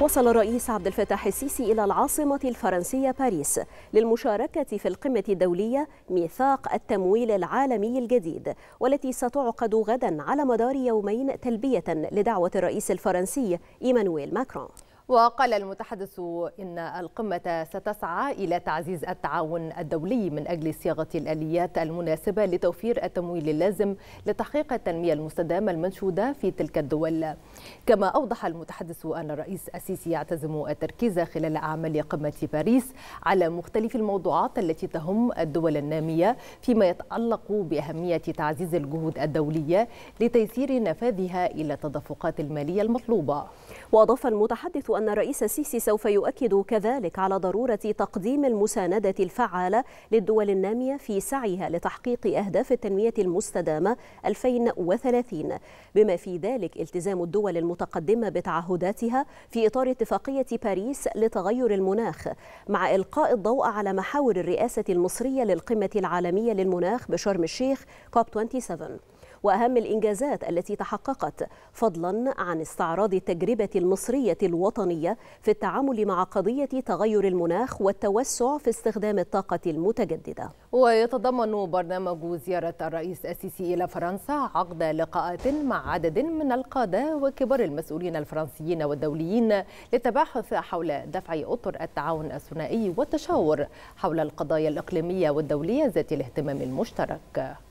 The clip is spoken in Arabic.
وصل الرئيس عبد الفتاح السيسي إلى العاصمة الفرنسية باريس للمشاركة في القمة الدولية ميثاق التمويل العالمي الجديد والتي ستعقد غدا على مدار يومين تلبية لدعوة الرئيس الفرنسي إيمانويل ماكرون وقال المتحدث إن القمة ستسعى إلى تعزيز التعاون الدولي من أجل صياغة الآليات المناسبة لتوفير التمويل اللازم لتحقيق التنمية المستدامة المنشودة في تلك الدول كما أوضح المتحدث أن الرئيس السيسي يعتزم التركيز خلال أعمال قمة باريس على مختلف الموضوعات التي تهم الدول النامية فيما يتعلق بأهمية تعزيز الجهود الدولية لتيسير نفاذها إلى التدفقات المالية المطلوبة وأضاف المتحدث أن الرئيس السيسي سوف يؤكد كذلك على ضرورة تقديم المساندة الفعالة للدول النامية في سعيها لتحقيق أهداف التنمية المستدامة 2030 بما في ذلك التزام الدول المتقدمة بتعهداتها في إطار اتفاقية باريس لتغير المناخ مع إلقاء الضوء على محاور الرئاسة المصرية للقمة العالمية للمناخ بشرم الشيخ كوب 27 وأهم الإنجازات التي تحققت فضلا عن استعراض التجربة المصرية الوطنية في التعامل مع قضية تغير المناخ والتوسع في استخدام الطاقة المتجددة ويتضمن برنامج زيارة الرئيس السيسي إلى فرنسا عقد لقاءات مع عدد من القادة وكبار المسؤولين الفرنسيين والدوليين للتباحث حول دفع أطر التعاون الثنائي والتشاور حول القضايا الإقليمية والدولية ذات الاهتمام المشترك